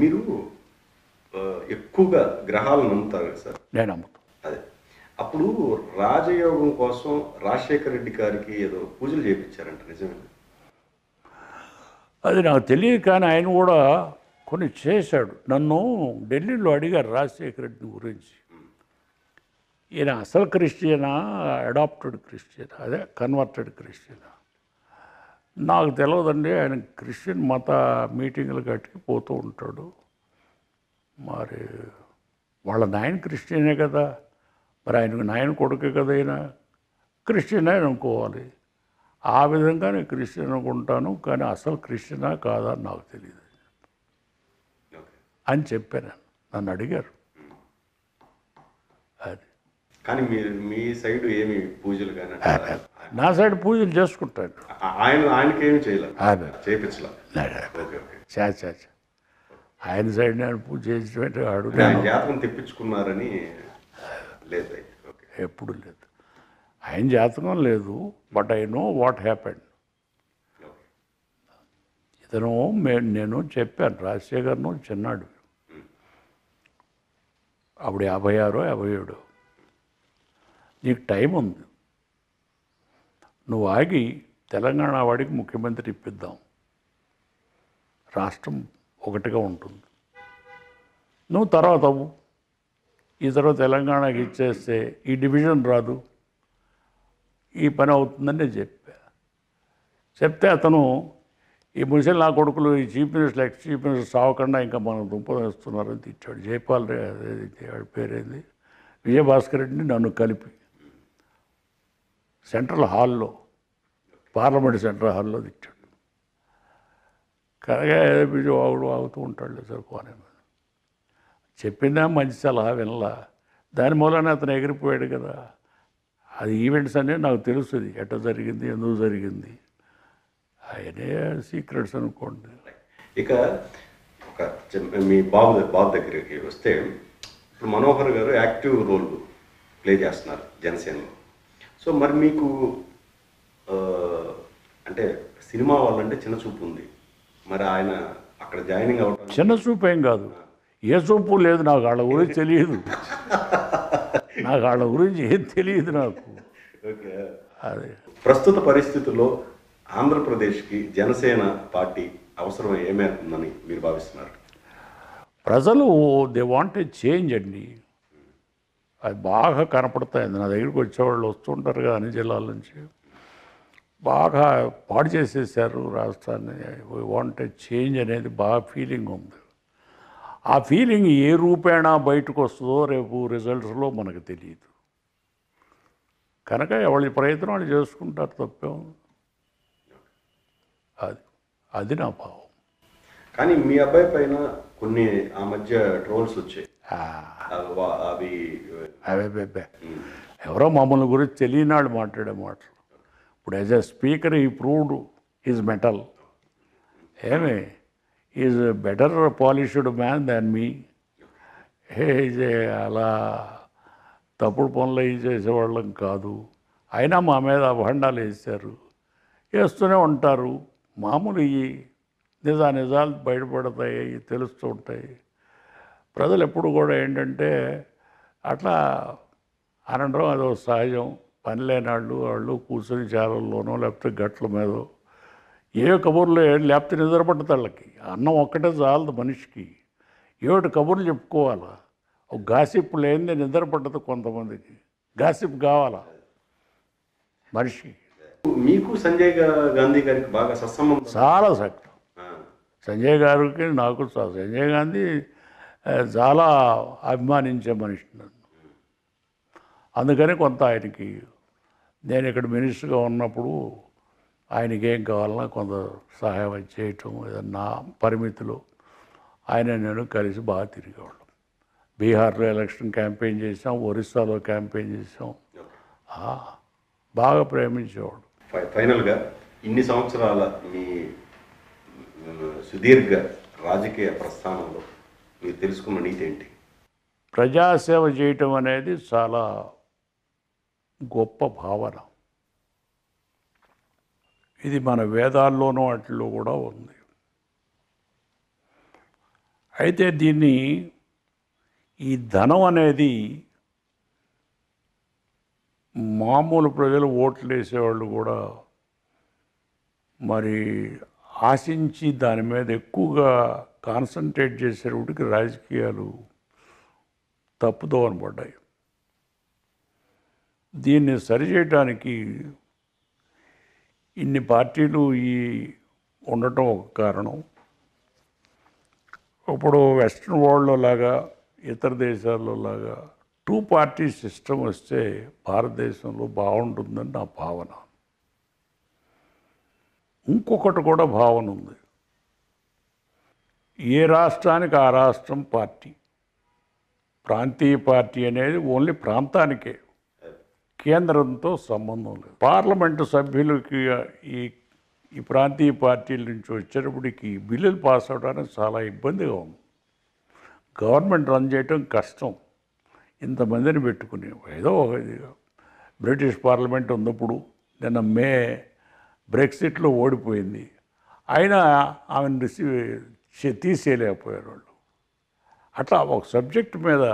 మీరు ఎక్కువగా గ్రహాలు నమ్ముతారు కదా సార్ నేను నమ్ముతాను అదే అప్పుడు రాజయోగం కోసం రాజశేఖర రెడ్డి గారికి ఏదో పూజలు చేయించారంట నిజమే అది నాకు తెలియదు కానీ ఆయన కూడా కొన్ని చేశాడు నన్ను ఢిల్లీలో అడిగారు రాజశేఖర రెడ్డి గురించి ఈయన అసలు క్రిస్టియనా అడాప్టెడ్ క్రిస్టియనా అదే కన్వర్టెడ్ క్రిస్టియనా నాకు తెలియదండి ఆయన క్రిస్టియన్ మత మీటింగ్లు కట్టి పోతూ ఉంటాడు మరి వాళ్ళ నాయన క్రిస్టియనే కదా మరి ఆయనకు నాయన కొడుకే కదా అయినా క్రిస్టియన్ అని అనుకోవాలి ఆ విధంగా నేను క్రిస్టియన్ అనుకుంటాను కానీ అసలు క్రిస్టియనా కాదా నాకు తెలియదు అని చెప్పాను నన్ను అడిగారు కానీ మీరు మీ సైడ్ ఏమి పూజలు కానీ నా సైడ్ పూజలు చేసుకుంటాడు ఆయన ఆయనకి చేయలేదు చేయించలే ఆయన సైడ్ నేను పూజ చేసినట్టు వాడు జాతకం తెప్పించుకున్నారని లేదు ఎప్పుడు లేదు ఆయన జాతకం లేదు but I know what happened ఇతను నేను చెప్పాను రాజశేఖర్ను చిన్నాడు అప్పుడు యాభై ఆరు యాభై ఏడు నీకు టైం ఉంది నువ్వు ఆగి తెలంగాణ వాడికి ముఖ్యమంత్రి ఇప్పిద్దాం రాష్ట్రం ఒకటిగా ఉంటుంది నువ్వు తర్వాత అవ్వు ఈ తర్వాత తెలంగాణకి ఇచ్చేస్తే ఈ డివిజన్ రాదు ఈ పని అవుతుందని నేను చెప్పా చెప్తే అతను ఈ ముసలి నా కొడుకులు ఈ chief minister ex chief minister సావకుండా ఇంకా మనం దుంపదేస్తున్నారని తిట్టాడు జైపాల్ పేరేంది విజయభాస్కర్ రెడ్డిని నన్ను కలిపి సెంట్రల్ హాల్లో పార్లమెంట్ సెంట్రల్ హాల్లో తెచ్చాడు కరగా ఏదో వాగుడు వాగుతూ ఉంటాడు సరిపోనే చెప్పిందా మంచి సలహా వినలా దాని మూలన అతను ఎగిరిపోయాడు కదా అది ఈవెంట్స్ అనేవి నాకు తెలుస్తుంది ఎట్ట జరిగింది ఎందుకు జరిగింది ఆయనే సీక్రెట్స్ అనుకోండి ఇక ఒక మీ బాబు బాబు దగ్గరికి వస్తే ఇప్పుడు మనోహర్ గారు యాక్టివ్ రోల్ ప్లే చేస్తున్నారు జనసేనలో సో మరి మీకు అంటే సినిమా వాళ్ళంటే చిన్న చూపు ఉంది మరి ఆయన అక్కడ జాయినింగ్ అవ్వడం చిన్న చూపు ఏం కాదు ఏ చూపు లేదు నాకు వాళ్ళ గురించి తెలియదు నాకు వాళ్ళ గురించి ఏం తెలియదు నాకు అదే ప్రస్తుత పరిస్థితుల్లో ఆంధ్రప్రదేశ్కి జనసేన పార్టీ అవసరం ఉందని మీరు భావిస్తున్నారు ప్రజలు దే వాంటెడ్ చేంజ్ అండి అది బాగా కనపడుతుంది నా దగ్గరికి వచ్చేవాళ్ళు వస్తుంటారు కదా అన్ని జిల్లాల నుంచి బాగా పాడు చేసేసారు రాష్ట్రాన్ని వీ వాంట్ చేంజ్ అనేది బాగా ఫీలింగ్ ఉంది ఆ ఫీలింగ్ ఏ రూపేణా బయటకు వస్తుందో రేపు రిజల్ట్స్లో మనకు తెలియదు కనుక ఎవరి ప్రయత్నం వాళ్ళు చేసుకుంటారు తప్పేం అది అది నా భావం కానీ మీ అబ్బాయి పైన కొన్ని ఆ మధ్య ట్రోల్స్ వచ్చాయి అవి అవే బేబే ఎవరో మమ్మల్ని గురించి తెలియనాడు మాట్లాడే మాటలు ఇప్పుడు యాజ్ ఎ స్పీకర్ ఈ ప్రూవ్డ్ ఈజ్ మెటల్ ఏమి is better polished man than me హే అలా తప్పుడు పనులు అవి చేసేవాళ్ళం కాదు అయినా మా మీద అభండాలు వేశారు వేస్తూనే ఉంటారు మామూలు ఇవి నిజా నిజాలు బయటపడతాయి తెలుస్తూ ఉంటాయి ప్రజలు ఎప్పుడు కూడా ఏంటంటే అట్లా అనడం అదో సహజం పని లేని వాళ్ళు వాళ్ళు కూర్చొని చాలల్లోనో లేకపోతే గట్ల మీదో ఏ కబుర్లు లేకపోతే నిద్ర వాళ్ళకి అన్నం ఒక్కటే చాలదు మనిషికి ఏమిటి కబుర్లు చెప్పుకోవాలా ఒక గాసిప్ లేనిదే నిద్రపడ్డదు కొంతమందికి గాసిప్ కావాలా మనిషి మీకు సంజయ్ గాంధీ గారికి బాగా సత్సంబంధం చాలా సక్తం సంజయ్ గారికి నాకు సంజయ్ గాంధీ చాలా అభిమానించే మనిషి అందుకని కొంత ఆయనకి నేను ఇక్కడ మినిస్టర్గా ఉన్నప్పుడు ఆయనకి ఏం కావాలన్నా కొంత సహాయం చేయటం ఏదన్నా పరిమితులు ఆయన నేను కలిసి బాగా తిరిగేవాళ్ళం బీహార్లో ఎలక్షన్ క్యాంపెయిన్ చేసాం ఒరిస్సాలో క్యాంపెయిన్ చేసాం బాగా ప్రేమించేవాడు ఫైనల్గా ఇన్ని సంవత్సరాల మీ సుదీర్ఘ రాజకీయ ప్రస్థానంలో మీరు తెలుసుకున్న నీతి ఏంటి ప్రజాసేవ చేయటం అనేది చాలా గొప్ప భావన ఇది మన వేదాల్లోనూ వాటిలో కూడా ఉంది అయితే దీన్ని ఈ ధనం అనేది మామూలు ప్రజలు ఓట్లు వేసేవాళ్ళు కూడా మరి ఆశించి దాని మీద ఎక్కువగా కాన్సన్ట్రేట్ చేసేటికి రాజకీయాలు తప్పుదో అనబడ్డాయి దీన్ని సరిచేయటానికి ఇన్ని పార్టీలు ఈ ఉండటం ఒక కారణం ఇప్పుడు వెస్ట్రన్ వరల్డ్లో లాగా ఇతర దేశాల్లో లాగా టూ పార్టీ సిస్టమ్ వస్తే భారతదేశంలో బాగుంటుందని నా భావన ఇంకొకటి కూడా భావన ఉంది ఏ రాష్ట్రానికి ఆ రాష్ట్రం పార్టీ ప్రాంతీయ పార్టీ అనేది ఓన్లీ ప్రాంతానికే కేంద్రంతో సంబంధం లేదు పార్లమెంటు సభ్యులకి ఈ ఈ ప్రాంతీయ పార్టీల నుంచి వచ్చేటప్పటికి బిల్లులు పాస్ అవడానికి చాలా ఇబ్బందిగా ఉంది గవర్నమెంట్ రన్ చేయటం కష్టం ఇంతమందిని పెట్టుకుని ఏదో ఒక బ్రిటిష్ పార్లమెంట్ ఉన్నప్పుడు నిన్న మే బ్రెక్సిట్లో ఓడిపోయింది అయినా ఆమెను రిసీవ్ తీసేయలేకపోయారు వాళ్ళు అట్లా ఒక సబ్జెక్ట్ మీద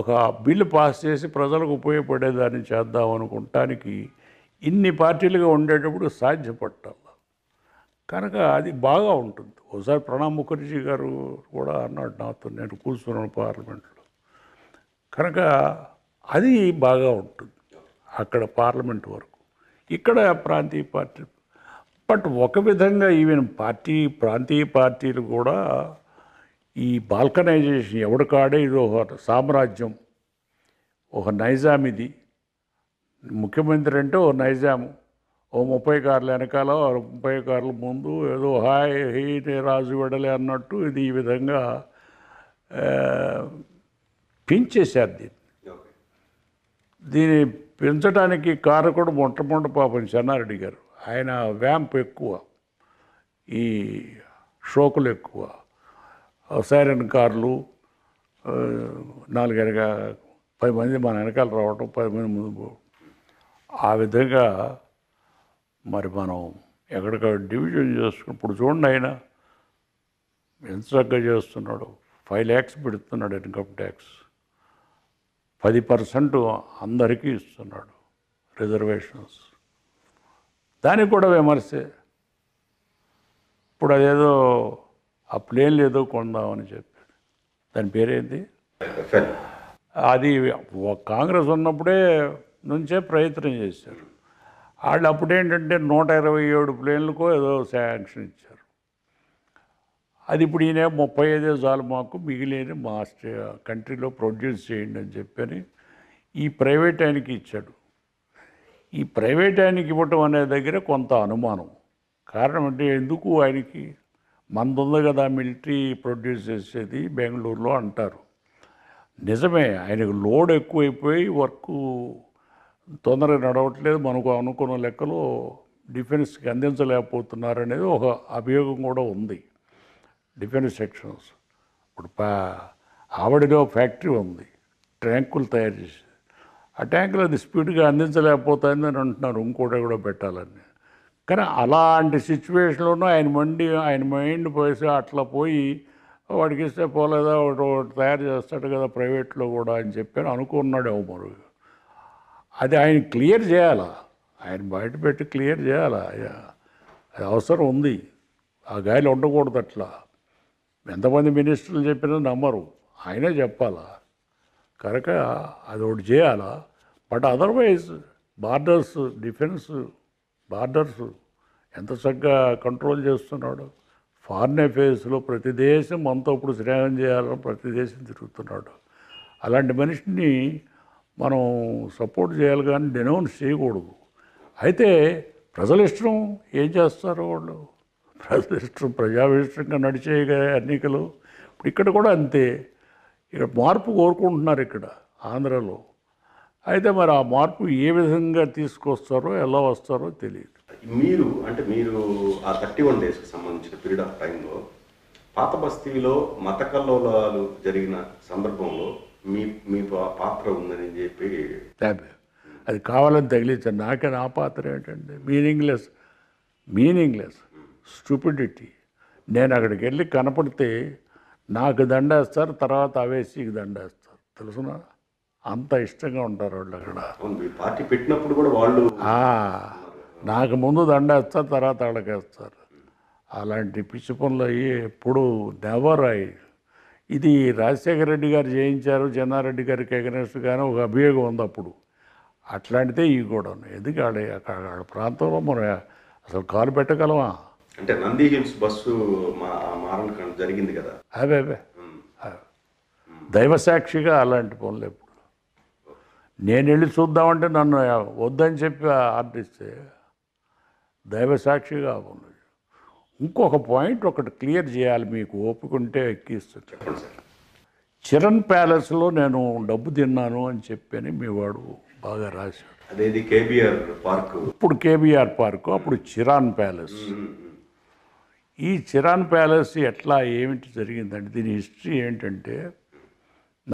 ఒక బిల్లు పాస్ చేసి ప్రజలకు ఉపయోగపడేదాన్ని చేద్దాం అనుకుంటానికి ఇన్ని పార్టీలుగా ఉండేటప్పుడు సాధ్యపట్టాలి కనుక అది బాగా ఉంటుంది ఒకసారి ప్రణబ్ ముఖర్జీ గారు కూడా అన్నాడు నాతో నేను కూర్చున్నాను పార్లమెంట్లో కనుక అది బాగా ఉంటుంది అక్కడ పార్లమెంట్ వరకు ఇక్కడ ప్రాంతీయ పార్టీ బట్ ఒక విధంగా ఈవెన్ పార్టీ ప్రాంతీయ పార్టీలు కూడా ఈ బాల్కనైజేషన్ ఎవడికాడే ఇది ఒక సామ్రాజ్యం ఒక నైజాం ఇది ముఖ్యమంత్రి అంటే ఓ నైజాము ఓ ముప్పై కార్లు వెనకాల ముప్పై కార్ల ముందు ఏదో హాయ్ హీ రాజు వెడలే అన్నట్టు ఇది ఈ విధంగా పెంచేశారు దీన్ని దీన్ని పెంచడానికి కారకుడు మొట్టమొదటి పాపం చెన్నారెడ్డి గారు ఆయన వ్యాంప్ ఎక్కువ ఈ షోకులు ఎక్కువ సైరన్ కార్లు నాలుగు వెనక పది మంది మన వెనకాల రావటం పది మంది ముందు ఆ విధంగా మరి మనం ఎక్కడిక డివిజన్ చేసుకుని ఇప్పుడు చూడండి ఆయన ఎంత చక్కగా చేస్తున్నాడు ఫైవ్ ల్యాక్స్ పెడుతున్నాడు ఇన్కమ్ ట్యాక్స్ పది పర్సెంట్ అందరికీ ఇస్తున్నాడు రిజర్వేషన్స్ దానికి కూడా విమర్శ ఇప్పుడు అదేదో ఆ ప్లేన్లు ఏదో కొందామని చెప్పాడు దాని పేరేంటి అది కాంగ్రెస్ ఉన్నప్పుడే నుంచే ప్రయత్నం చేశారు వాళ్ళు అప్పుడేంటంటే నూట ఇరవై ఏడు ప్లేన్లకు ఏదో శాంక్షన్ ఇచ్చారు అది ఇప్పుడు ఈయన ముప్పై ఐదే చాలు మాకు మిగిలిన మా కంట్రీలో ప్రొడ్యూస్ చేయండి అని చెప్పని ఈ ప్రైవేట్ ఆయనకి ఇచ్చాడు ఈ ప్రైవేట్ ఆయనకి ఇవ్వటం అనే దగ్గర కొంత అనుమానం కారణం అంటే ఎందుకు ఆయనకి మంది ఉంది కదా మిలిటరీ ప్రొడ్యూస్ చేసేది బెంగళూరులో అంటారు నిజమే ఆయనకు లోడ్ ఎక్కువైపోయి వర్క్ తొందరగా నడవట్లేదు మనకు అనుకున్న లెక్కలో డిఫెన్స్కి అందించలేకపోతున్నారు అనేది ఒక అభియోగం కూడా ఉంది డిఫెన్స్ సెక్షన్స్ ఇప్పుడు ఆవిడలో ఫ్యాక్టరీ ఉంది ట్యాంకులు తయారు చేసేది ఆ ట్యాంకులు అది స్పీడ్గా అందించలేకపోతుందని అంటున్నారు ఇంకోటి కూడా పెట్టాలని కానీ అలాంటి సిచ్యువేషన్లోనూ ఆయన మండి ఆయన మైండ్ పోసి అట్లా పోయి వాడికి ఇస్తే పోలేదా ఒకటి తయారు చేస్తాడు కదా ప్రైవేట్లో కూడా అని చెప్పి అనుకున్నాడు ఎవరు అది ఆయన క్లియర్ చేయాలా ఆయన బయట పెట్టి క్లియర్ చేయాలా అది అవసరం ఉంది ఆ గాయలు ఉండకూడదు అట్లా ఎంతమంది మినిస్టర్లు చెప్పినా నమ్మరు ఆయనే చెప్పాలా కనుక అది ఒకటి చేయాలా but otherwise borders defence borders ఎంత చక్కగా కంట్రోల్ చేస్తున్నాడు ఫారిన్ అఫేర్స్లో ప్రతి దేశం మనతో ఇప్పుడు స్నేహం చేయాలని ప్రతి దేశం తిరుగుతున్నాడు అలాంటి మనిషిని మనం సపోర్ట్ చేయాలి కానీ డెనౌన్స్ చేయకూడదు అయితే ప్రజల ఇష్టం ఏం చేస్తారు వాళ్ళు ప్రజల ఇష్టం ప్రజావిష్టంగా నడిచే ఎన్నికలు ఇప్పుడు ఇక్కడ కూడా అంతే ఇక్కడ మార్పు కోరుకుంటున్నారు ఇక్కడ ఆంధ్రలో అయితే మరి ఆ మార్పు ఏ విధంగా తీసుకొస్తారో ఎలా వస్తారో తెలియదు మీరు అంటే మీరు ఆ థర్టీ వన్ డేస్కి సంబంధించిన పీరియడ్ ఆఫ్ టైంలో పాత బస్తీలో మత కల్లోలాలు జరిగిన సందర్భంలో మీ మీ పాత్ర ఉందని చెప్పి అది కావాలని తగిలించారు నాకే నా పాత్ర ఏంటంటే మీనింగ్లెస్ మీనింగ్లెస్ స్టూపిడిటీ నేను అక్కడికి వెళ్ళి కనపడితే నాకు దండేస్తారు తర్వాత అవేసీకి దండేస్తారు తెలుసునా అంత ఇష్టంగా ఉంటారు వాళ్ళు అక్కడ పార్టీ పెట్టినప్పుడు కూడా వాళ్ళు నాకు ముందు దండేస్తారు తర్వాత వాళ్ళకేస్తారు అలాంటి పిచ్చి పనులు అయ్యి ఎప్పుడు నెవర్ అయ్యి ఇది రాజశేఖర రెడ్డి గారు చేయించారు జనారెడ్డి గారికి ఎగనెస్ట్ కానీ ఒక అభియోగం ఉంది అప్పుడు అట్లాంటిదే ఈ కూడా ఎందుకు ఆడ అక్కడ ప్రాంతంలో మనం అసలు కాలు పెట్టగలమా అంటే నంది హిల్స్ బస్సు జరిగింది కదా అవే అవే దైవసాక్షిగా అలాంటి పనులు నేను వెళ్ళి చూద్దామంటే నన్ను వద్దని చెప్పి దైవ సాక్షిగా ఉన్నది ఇంకొక పాయింట్ ఒకటి క్లియర్ చేయాలి మీకు ఒప్పుకుంటే ఉంటే సార్ చిరణ్ ప్యాలెస్లో నేను డబ్బు తిన్నాను అని చెప్పని మీ వాడు బాగా రాశాడు అదేది కేబీఆర్ పార్క్ ఇప్పుడు కేబీఆర్ పార్క్ అప్పుడు చిరాన్ ప్యాలెస్ ఈ చిరాన్ ప్యాలెస్ ఎట్లా ఏమిటి జరిగిందంటే దీని హిస్టరీ ఏంటంటే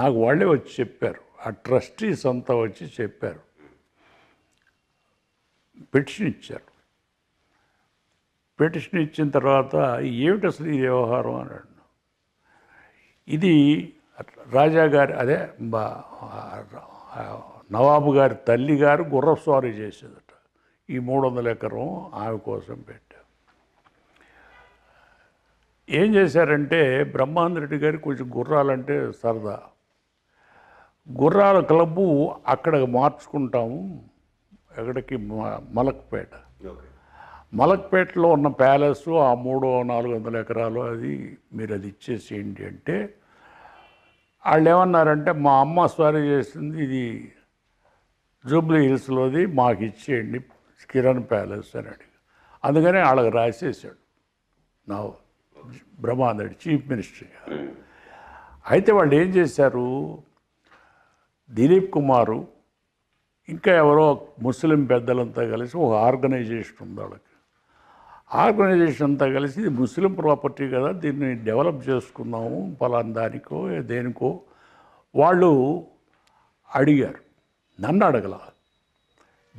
నాకు వాళ్ళే వచ్చి చెప్పారు ఆ ట్రస్టీస్ అంతా వచ్చి చెప్పారు పెటిషన్ ఇచ్చారు పెటిషన్ ఇచ్చిన తర్వాత ఏమిటి అసలు ఈ వ్యవహారం అని అన్నాడు ఇది రాజా గారి అదే నవాబు గారి తల్లి గారు గుర్రస్వారి చేసేదట ఈ మూడు వందల ఎకరం ఆమె కోసం పెట్టారు ఏం చేశారంటే బ్రహ్మాందరెడ్డి గారి కొంచెం గుర్రాలంటే సరదా గుర్రాల క్లబ్బు అక్కడ మార్చుకుంటాము ఎక్కడికి మలక్పేట మలక్పేటలో ఉన్న ప్యాలెస్ ఆ మూడు నాలుగు వందల ఎకరాలు అది మీరు అది ఇచ్చేసేయండి అంటే వాళ్ళు ఏమన్నారంటే మా అమ్మ స్వారీ చేసింది ఇది జూబ్లీ హిల్స్లోది మాకు ఇచ్చేయండి కిరణ్ ప్యాలెస్ అని అడిగి అందుకని వాళ్ళకి రాసేసాడు నా బ్రహ్మాందడు చీఫ్ మినిస్టర్ అయితే వాళ్ళు ఏం చేశారు దిలీప్ కుమారు ఇంకా ఎవరో ముస్లిం పెద్దలంతా కలిసి ఒక ఆర్గనైజేషన్ ఉంది వాళ్ళకి ఆర్గనైజేషన్ అంతా కలిసి ఇది ముస్లిం ప్రాపర్టీ కదా దీన్ని డెవలప్ చేసుకుందాము పలాన్ దానికో దేనికో వాళ్ళు అడిగారు నన్ను అడగల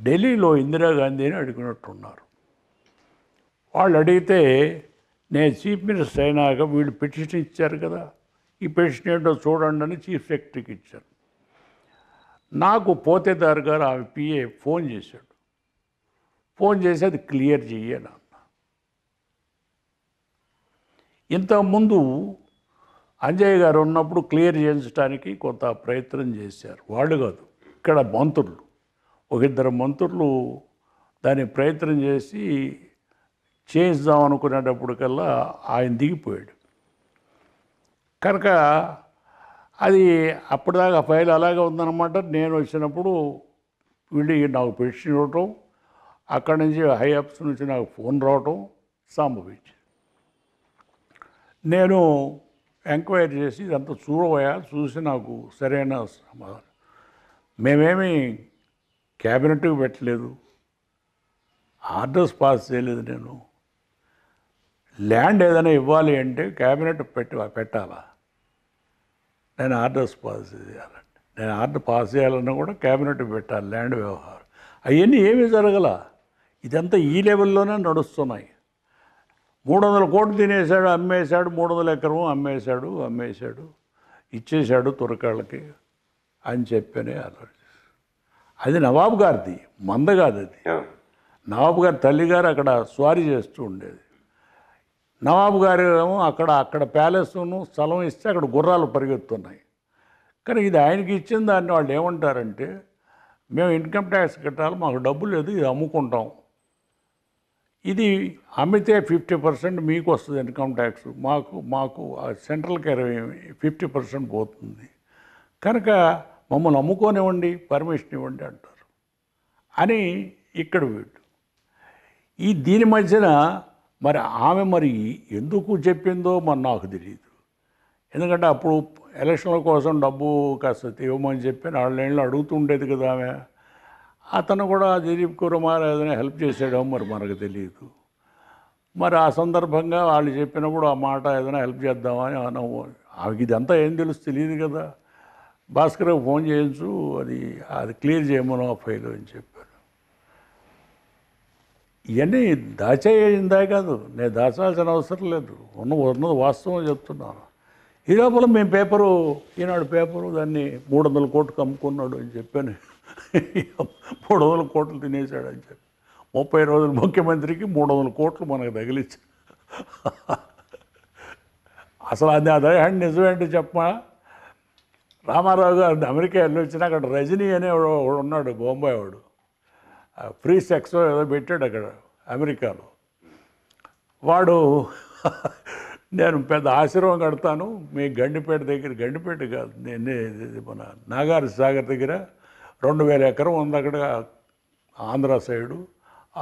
ఢిల్లీలో అని అడిగినట్టున్నారు వాళ్ళు అడిగితే నేను చీఫ్ మినిస్టర్ అయినాక వీళ్ళు పిటిషన్ ఇచ్చారు కదా ఈ పిటిషన్ ఏంటో చూడండి అని చీఫ్ సెక్రటరీకి ఇచ్చారు నాకు పోతేదారు గారు ఆ పిఏ ఫోన్ చేశాడు ఫోన్ చేసి అది క్లియర్ చెయ్యాను అన్న ఇంతకుముందు అంజయ్ గారు ఉన్నప్పుడు క్లియర్ చేయించడానికి కొంత ప్రయత్నం చేశారు వాళ్ళు కాదు ఇక్కడ మంత్రులు ఒక ఇద్దరు మంత్రులు దాన్ని ప్రయత్నం చేసి చేయిద్దాం అనుకునేటప్పటికల్లా ఆయన దిగిపోయాడు కనుక అది అప్పటిదాకా ఫైల్ అలాగే ఉందన్నమాట నేను వచ్చినప్పుడు వీళ్ళు నాకు పెట్టి ఇవ్వటం అక్కడి నుంచి హై ఆఫీస్ నుంచి నాకు ఫోన్ రావటం సంభవించి నేను ఎంక్వైరీ చేసి ఇదంతా చూడబోయా చూసి నాకు సరైన సమాధానం మేమేమి క్యాబినెట్కి పెట్టలేదు ఆర్డర్స్ పాస్ చేయలేదు నేను ల్యాండ్ ఏదైనా ఇవ్వాలి అంటే క్యాబినెట్ పెట్టి పెట్టాలా నేను ఆర్డర్స్ పాస్ చేయాలండి నేను ఆర్డర్ పాస్ చేయాలన్నా కూడా క్యాబినెట్ పెట్టాలి ల్యాండ్ వ్యవహారం అవన్నీ ఏమీ జరగల ఇదంతా ఈ లెవెల్లోనే నడుస్తున్నాయి మూడు వందల కోట్లు తినేశాడు అమ్మేశాడు మూడు వందల ఎకరం అమ్మేశాడు అమ్మేశాడు ఇచ్చేశాడు తురకాళ్ళకి అని చెప్పనే అలర్ట్ అది నవాబు గారిది మంద కాదు అది నవాబు గారి తల్లిగారు అక్కడ స్వారీ చేస్తూ ఉండేది నవాబు గారు ఏమో అక్కడ అక్కడ ప్యాలెస్ను స్థలం ఇస్తే అక్కడ గుర్రాలు పరిగెత్తున్నాయి కానీ ఇది ఆయనకి ఇచ్చిన దాన్ని వాళ్ళు ఏమంటారంటే మేము ఇన్కమ్ ట్యాక్స్ కట్టాలి మాకు డబ్బు లేదు ఇది అమ్ముకుంటాం ఇది అమ్మితే ఫిఫ్టీ పర్సెంట్ మీకు వస్తుంది ఇన్కమ్ ట్యాక్స్ మాకు మాకు సెంట్రల్కి ఇరవై ఫిఫ్టీ పర్సెంట్ పోతుంది కనుక మమ్మల్ని అమ్ముకోనివ్వండి పర్మిషన్ ఇవ్వండి అంటారు అని ఇక్కడ వీడు ఈ దీని మధ్యన మరి ఆమె మరి ఎందుకు చెప్పిందో మరి నాకు తెలియదు ఎందుకంటే అప్పుడు ఎలక్షన్ల కోసం డబ్బు కాస్త ఇవ్వమని చెప్పి అడుగుతూ అడుగుతుండేది కదా ఆమె అతను కూడా దిలీప్ కుమార్ ఏదైనా హెల్ప్ చేసాడో మరి మనకు తెలియదు మరి ఆ సందర్భంగా వాళ్ళు చెప్పినప్పుడు ఆ మాట ఏదైనా హెల్ప్ చేద్దామని అనవు ఆమెకి ఇదంతా ఏం తెలుసు తెలియదు కదా భాస్కర్ ఫోన్ చేయించు అది అది క్లియర్ చేయమను ఆ ఫైల్ అని చెప్పి ఇవన్నీ దాచేయిందా కాదు నేను దాచాల్సిన అవసరం లేదు ఉన్న ఉన్నది వాస్తవం చెప్తున్నాను ఈ లోపల మేము పేపరు ఈనాడు పేపరు దాన్ని మూడు వందల కోట్లు కమ్ముకున్నాడు అని చెప్పాను మూడు వందల కోట్లు తినేశాడు అని చెప్పి ముప్పై రోజులు ముఖ్యమంత్రికి మూడు వందల కోట్లు మనకు తగిలిచ్చా అసలు అది అదహండి నిజమేంటి చెప్పమా రామారావు గారు అమెరికా వెళ్ళి వచ్చినా అక్కడ రజనీ అనే ఉన్నాడు బొంబాయి వాడు ఫ్రీ సెక్స్ ఏదో పెట్టాడు అక్కడ అమెరికాలో వాడు నేను పెద్ద ఆశ్రమం కడతాను మీ గండిపేట దగ్గర గండిపేట కాదు నేను మన నాగార్జు సాగర్ దగ్గర రెండు వేల ఎకరం ఉంది అక్కడ ఆంధ్ర సైడు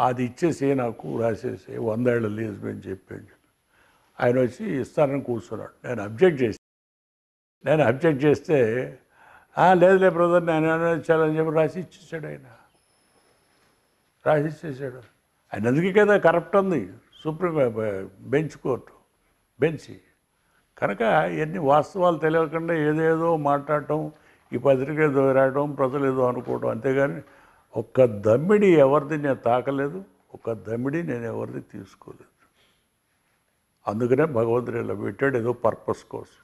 అది ఇచ్చేసి నాకు రాసేసి వందేళ్ల లీజ్ అని చెప్పాడు ఆయన వచ్చి ఇస్తానని కూర్చున్నాడు నేను అబ్జెక్ట్ చేసి నేను అబ్జెక్ట్ చేస్తే లేదులే బ్రదర్ నేను అని చెప్పి రాసి ఇచ్చేసాడు ఆయన రాసిచ్చేసాడు ఆయన అందుకే కదా కరప్ట్ ఉంది సుప్రీం బెంచ్ కోర్టు బెంచ్ కనుక ఇవన్నీ వాస్తవాలు తెలియకుండా ఏదేదో మాట్లాడటం ఈ పత్రిక రాయడం ప్రజలు ఏదో అనుకోవడం అంతేగాని ఒక్క దమ్మిడి ఎవరిది నేను తాకలేదు ఒక్క దమ్మిడి నేను ఎవరిది తీసుకోలేదు అందుకనే భగవంతుడు ఇలా పెట్టాడు ఏదో పర్పస్ కోసం